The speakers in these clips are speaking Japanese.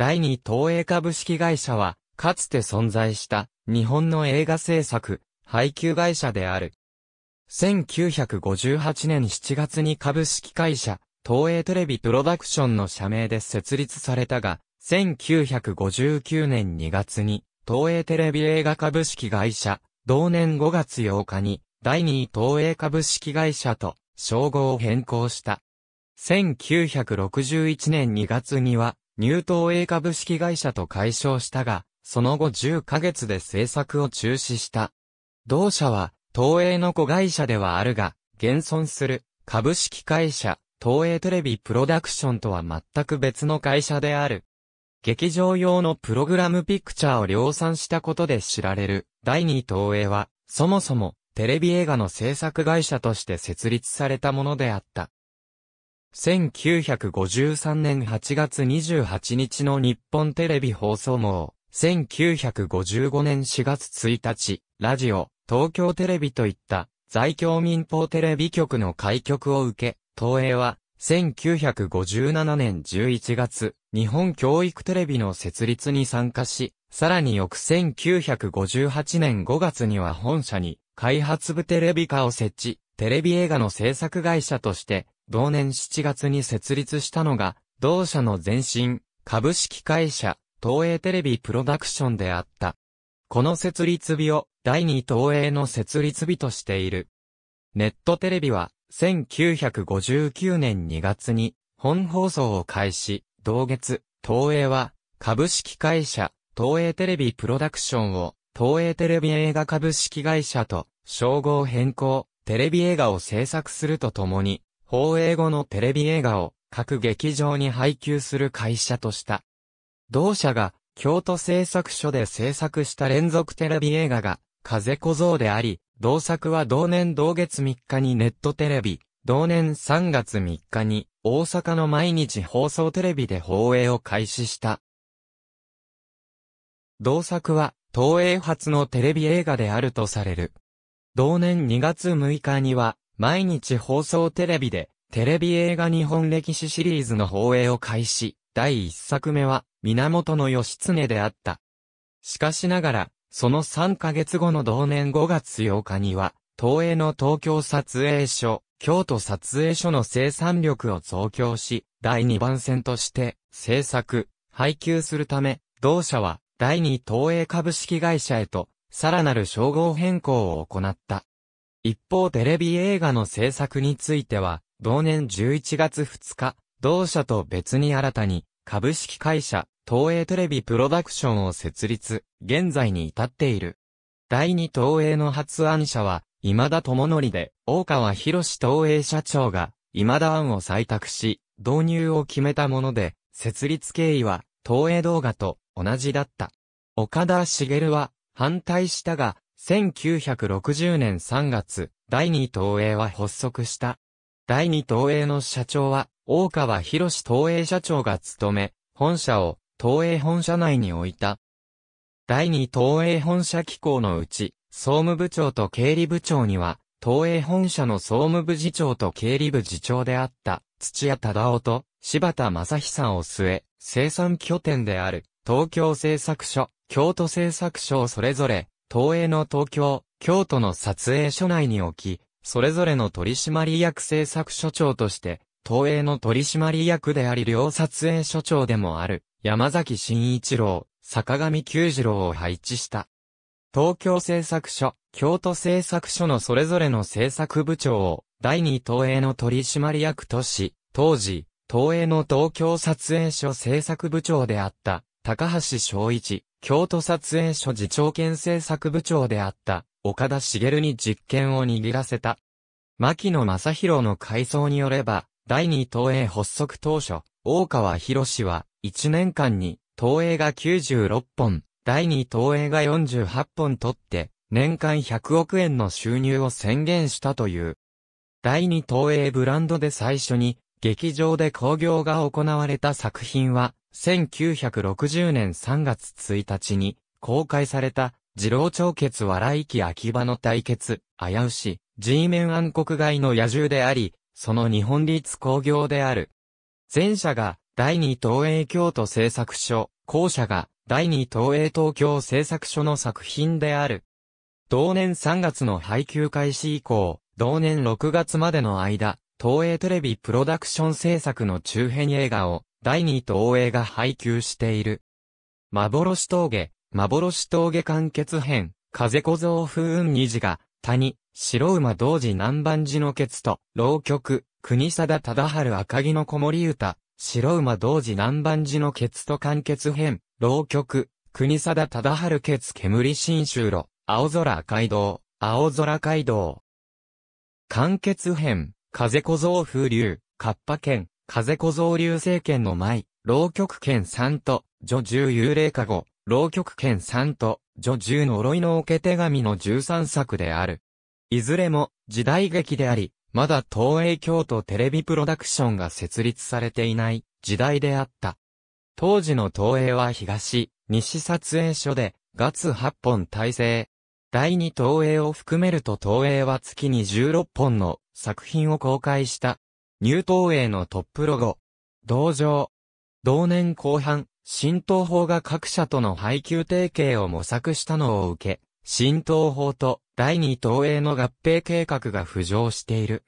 第二東映株式会社は、かつて存在した日本の映画制作、配給会社である。1958年7月に株式会社、東映テレビプロダクションの社名で設立されたが、1959年2月に、東映テレビ映画株式会社、同年5月8日に、第2東映株式会社と、称号を変更した。1961年2月には、入東映株式会社と解消したが、その後10ヶ月で制作を中止した。同社は、東映の子会社ではあるが、現存する株式会社、東映テレビプロダクションとは全く別の会社である。劇場用のプログラムピクチャーを量産したことで知られる第2東映は、そもそもテレビ映画の制作会社として設立されたものであった。1953年8月28日の日本テレビ放送網、1955年4月1日、ラジオ、東京テレビといった在京民放テレビ局の開局を受け、東映は1957年11月、日本教育テレビの設立に参加し、さらに翌1958年5月には本社に開発部テレビ化を設置、テレビ映画の制作会社として同年7月に設立したのが、同社の前身、株式会社、東映テレビプロダクションであった。この設立日を第二東映の設立日としている。ネットテレビは1959年2月に本放送を開始、同月、東映は株式会社東映テレビプロダクションを東映テレビ映画株式会社と称号変更、テレビ映画を制作するとともに放映後のテレビ映画を各劇場に配給する会社とした。同社が京都製作所で制作した連続テレビ映画が風小僧であり、同作は同年同月3日にネットテレビ、同年3月3日に大阪の毎日放送テレビで放映を開始した。同作は東映初のテレビ映画であるとされる。同年2月6日には毎日放送テレビで、テレビ映画日本歴史シリーズの放映を開始、第1作目は、源義経であった。しかしながら、その3ヶ月後の同年5月8日には、東映の東京撮影所、京都撮影所の生産力を増強し、第2番線として、制作、配給するため、同社は、第2東映株式会社へと、さらなる称号変更を行った。一方テレビ映画の制作については、同年11月2日、同社と別に新たに、株式会社、東映テレビプロダクションを設立、現在に至っている。第二東映の発案者は、今田智則で、大川博史東映社長が、今田案を採択し、導入を決めたもので、設立経緯は、東映動画と同じだった。岡田茂は、反対したが、1960年3月、第二東映は発足した。第二東映の社長は、大川博士東映社長が務め、本社を東映本社内に置いた。第二東映本社機構のうち、総務部長と経理部長には、東映本社の総務部次長と経理部次長であった、土屋忠夫と柴田正久を据え、生産拠点である、東京製作所、京都製作所をそれぞれ、東映の東京、京都の撮影所内に置き、それぞれの取締役制作所長として、東映の取締役であり両撮影所長でもある、山崎慎一郎、坂上久次郎を配置した。東京製作所、京都製作所のそれぞれの制作部長を、第二東映の取締役とし、当時、東映の東京撮影所制作部長であった、高橋昭一、京都撮影所次長兼制作部長であった、岡田茂に実験を握らせた。牧野正宏の回想によれば、第二東映発足当初、大川博士は、1年間に、東映が96本、第二東映が48本取って、年間100億円の収入を宣言したという。第二東映ブランドで最初に、劇場で興行が行われた作品は、1960年3月1日に公開された、二郎長血笑い木秋葉の対決、危うし、G メン暗黒街の野獣であり、その日本立工業である。前者が第二東映京都製作所、後者が第二東映東京製作所の作品である。同年3月の配給開始以降、同年6月までの間、東映テレビプロダクション制作の中編映画を第二位と応が配給している。幻峠、幻峠完結編、風小僧風雲虹が、谷、白馬同時南蛮寺のケツと、浪曲、国貞忠春赤木の子守歌、白馬同時南蛮寺のケツと完結編、浪曲、国貞忠春ケツ煙新州路、青空街道、青空街道。完結編、風小僧風流、河パ県、風小僧流政権の前、浪曲剣んと、女中幽霊加護、浪曲剣んと、女十呪いの桶け手紙の13作である。いずれも、時代劇であり、まだ東映京都テレビプロダクションが設立されていない時代であった。当時の東映は東、西撮影所で、月8本体制。第2東映を含めると東映は月に16本の作品を公開した入党映のトップロゴ。同情。同年後半、新東法が各社との配給提携を模索したのを受け、新東法と第二党映の合併計画が浮上している。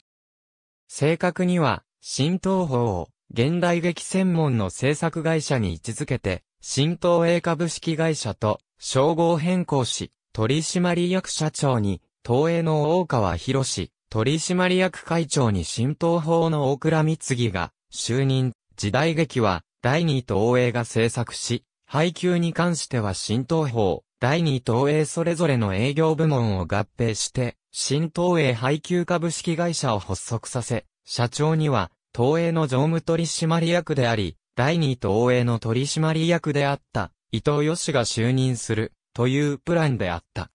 正確には、新東法を現代劇専門の制作会社に位置づけて、新東映株式会社と称号変更し、取締役社長に、東映の大川博士、取締役会長に新東方の大倉光が就任、時代劇は第二東映が制作し、配給に関しては新東方、第二東映それぞれの営業部門を合併して、新東映配給株式会社を発足させ、社長には、東映の常務取締役であり、第二東映の取締役であった、伊藤義が就任する、というプランであった。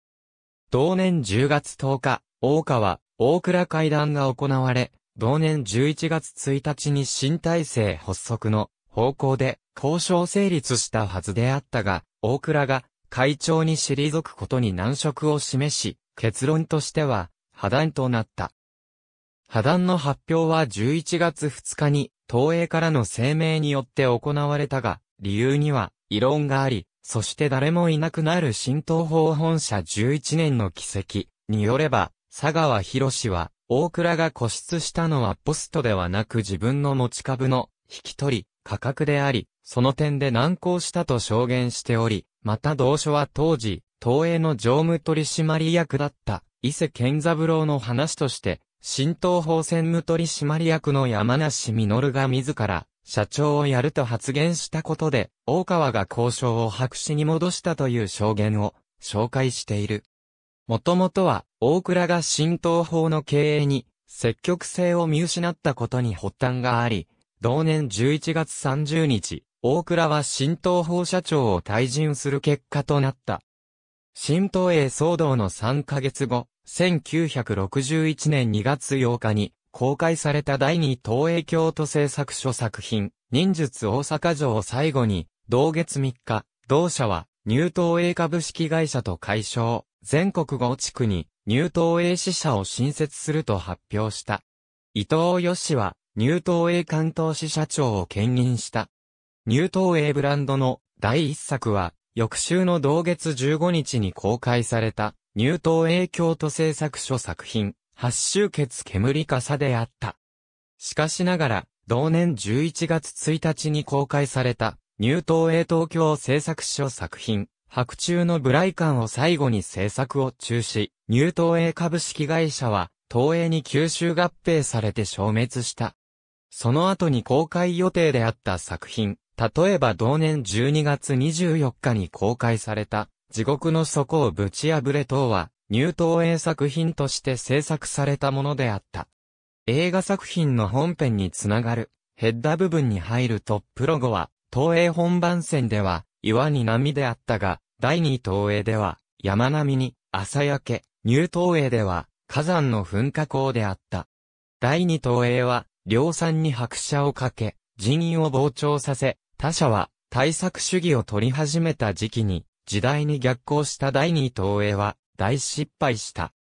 同年10月10日、大川、大倉会談が行われ、同年11月1日に新体制発足の方向で交渉成立したはずであったが、大倉が会長に退くことに難色を示し、結論としては破談となった。破談の発表は11月2日に東映からの声明によって行われたが、理由には異論があり、そして誰もいなくなる新東方本社11年の奇跡によれば、佐川博士は、大倉が固執したのはポストではなく自分の持ち株の引き取り、価格であり、その点で難航したと証言しており、また同書は当時、東映の常務取締役だった伊勢健三郎の話として、新東方専務取締役の山梨実が自ら、社長をやると発言したことで、大川が交渉を白紙に戻したという証言を紹介している。もともとは、大倉が新東方の経営に、積極性を見失ったことに発端があり、同年11月30日、大倉は新東方社長を退陣する結果となった。新東映騒動の3ヶ月後、1961年2月8日に、公開された第二東映京都製作所作品、忍術大阪城を最後に、同月3日、同社は、入東映株式会社と解消。全国5地区に入党英支社を新設すると発表した。伊藤義は入党英関東支社長を兼任した。入党英ブランドの第一作は、翌週の同月15日に公開された、入党英京都製作所作品、八周結煙笠であった。しかしながら、同年11月1日に公開された、入党英東京製作所作品、白昼のブライカンを最後に制作を中止、ニューー映株式会社は、東映に吸収合併されて消滅した。その後に公開予定であった作品、例えば同年12月24日に公開された、地獄の底をぶち破れ等は、ニューー映作品として制作されたものであった。映画作品の本編につながる、ヘッダ部分に入るトップロゴは、東映本番戦では、岩に波であったが、第二東映では、山並みに、朝焼け、入東映では、火山の噴火口であった。第二東映は、量産に拍車をかけ、人員を膨張させ、他社は、対策主義を取り始めた時期に、時代に逆行した第二東映は、大失敗した。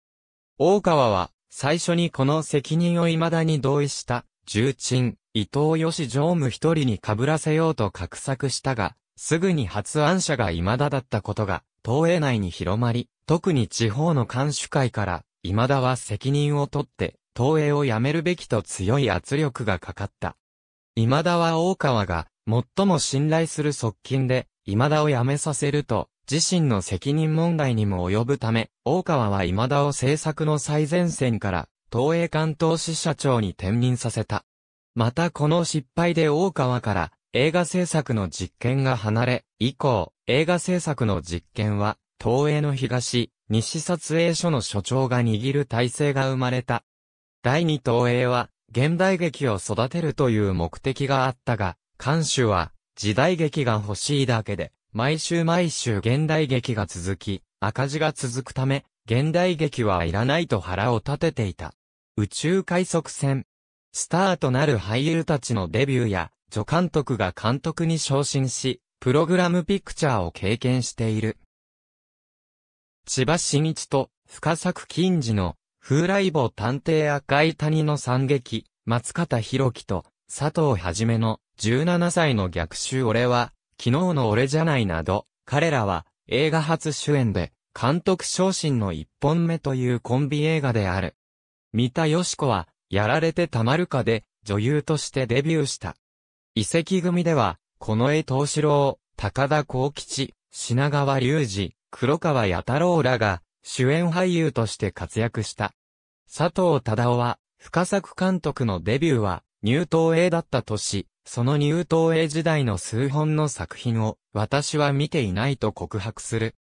大川は、最初にこの責任を未だに同意した、重鎮、伊藤義常務一人に被らせようと画策したが、すぐに発案者が未だだったことが、東映内に広まり、特に地方の監視会から、未だは責任を取って、東映を辞めるべきと強い圧力がかかった。未だは大川が、最も信頼する側近で、未だを辞めさせると、自身の責任問題にも及ぶため、大川は未だを制作の最前線から、東映関東支社長に転任させた。またこの失敗で大川から、映画制作の実験が離れ、以降、映画制作の実験は、東映の東、西撮影所の所長が握る体制が生まれた。第二東映は、現代劇を育てるという目的があったが、監修は、時代劇が欲しいだけで、毎週毎週現代劇が続き、赤字が続くため、現代劇はいらないと腹を立てていた。宇宙快速船。スターとなる俳優たちのデビューや、助監督が監督に昇進し、プログラムピクチャーを経験している。千葉真一と深作金次の風来坊探偵赤い谷の惨劇、松方弘樹と佐藤はじめの17歳の逆襲俺は、昨日の俺じゃないなど、彼らは映画初主演で監督昇進の一本目というコンビ映画である。三田よし子は、やられてたまるかで女優としてデビューした。遺跡組では、近衛東四郎、高田光吉、品川隆二、黒川八太郎らが、主演俳優として活躍した。佐藤忠夫は、深作監督のデビューは、入東映だった年、その入東映時代の数本の作品を、私は見ていないと告白する。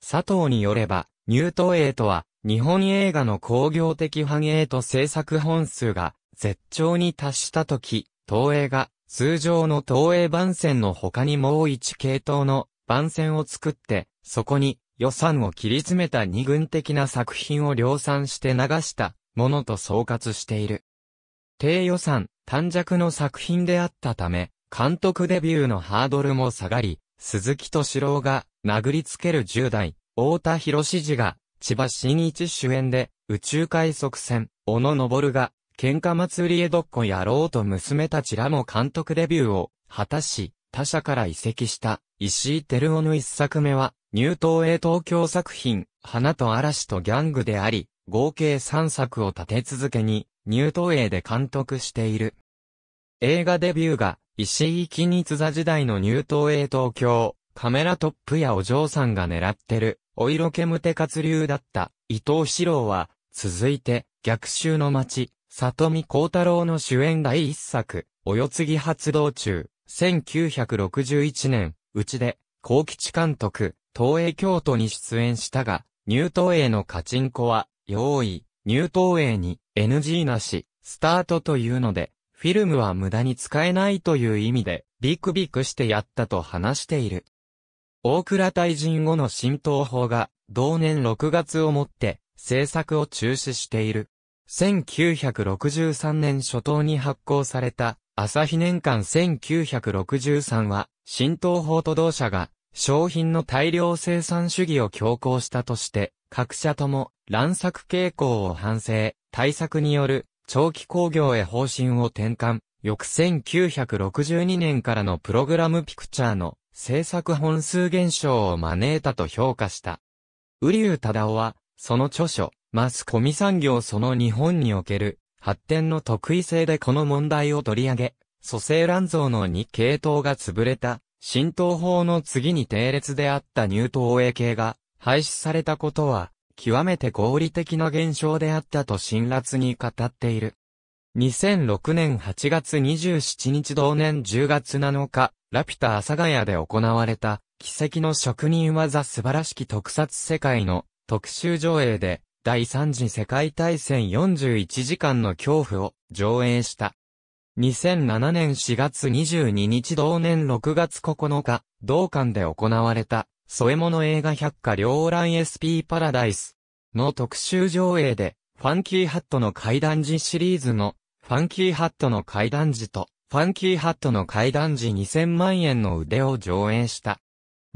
佐藤によれば、入東映とは、日本映画の工業的繁栄と制作本数が、絶頂に達した時、東映が、通常の東映番線の他にもう一系統の番線を作って、そこに予算を切り詰めた二軍的な作品を量産して流したものと総括している。低予算、短弱の作品であったため、監督デビューのハードルも下がり、鈴木敏郎が殴りつける10代、太田博士次が千葉真一主演で宇宙海賊船、小野昇が喧嘩祭り江戸っ子野郎と娘たちらも監督デビューを果たし、他社から移籍した石井照夫の一作目は、入東映東京作品、花と嵐とギャングであり、合計3作を立て続けに、入東映で監督している。映画デビューが、石井金津座時代の入東映東京、カメラトップやお嬢さんが狙ってる、お色気無手活流だった、伊藤四郎は、続いて、逆襲の街、里見光太郎の主演第一作、およつぎ発動中、1961年、うちで、高吉監督、東映京都に出演したが、入東映のカチンコは、用意、入東映に NG なし、スタートというので、フィルムは無駄に使えないという意味で、ビクビクしてやったと話している。大倉大臣後の新東法が、同年6月をもって、制作を中止している。1963年初頭に発行された、朝日年間1963は、新東方と同社が、商品の大量生産主義を強行したとして、各社とも乱作傾向を反省、対策による長期工業へ方針を転換、翌1962年からのプログラムピクチャーの制作本数減少を招いたと評価した。瓜生忠夫は、その著書、マスコミ産業その日本における発展の得意性でこの問題を取り上げ、蘇生乱造の2系統が潰れた、浸透法の次に定列であった入党 a 系が廃止されたことは、極めて合理的な現象であったと辛辣に語っている。2006年8月27日同年10月7日、ラピュタ阿佐ヶ谷で行われた、奇跡の職人技素晴らしき特撮世界の特集上映で、第3次世界大戦41時間の恐怖を上映した。2007年4月22日同年6月9日、同館で行われた、添え物映画百科両覧 SP パラダイスの特集上映で、ファンキーハットの階段時シリーズの、ファンキーハットの階段時と、ファンキーハットの階段時2000万円の腕を上映した。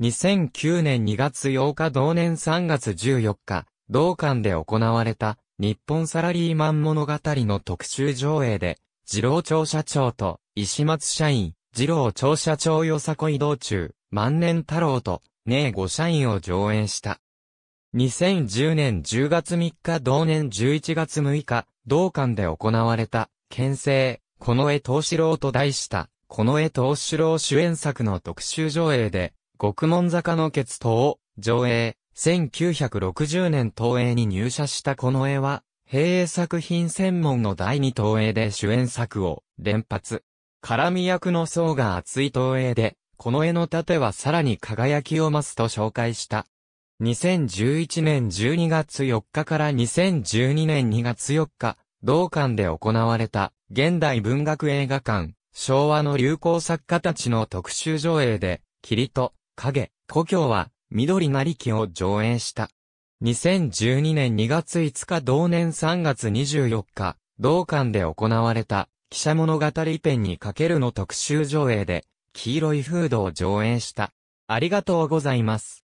2009年2月8日同年3月14日、同館で行われた日本サラリーマン物語の特集上映で、二郎庁社長と石松社員、二郎庁社長よさこい道中、万年太郎と、ねえご社員を上演した。2010年10月3日同年11月6日、同館で行われた、県政、この絵東四郎と題した、この絵東四郎主演作の特集上映で、獄門坂の決闘を上映。1960年東映に入社したこの絵は、平映作品専門の第二東映で主演作を連発。絡み役の層が厚い東映で、この絵の盾はさらに輝きを増すと紹介した。2011年12月4日から2012年2月4日、同館で行われた現代文学映画館、昭和の流行作家たちの特集上映で、霧と影、故郷は緑なりきを上映した。2012年2月5日同年3月24日、同館で行われた、記者物語ペンにかけるの特集上映で、黄色いフードを上映した。ありがとうございます。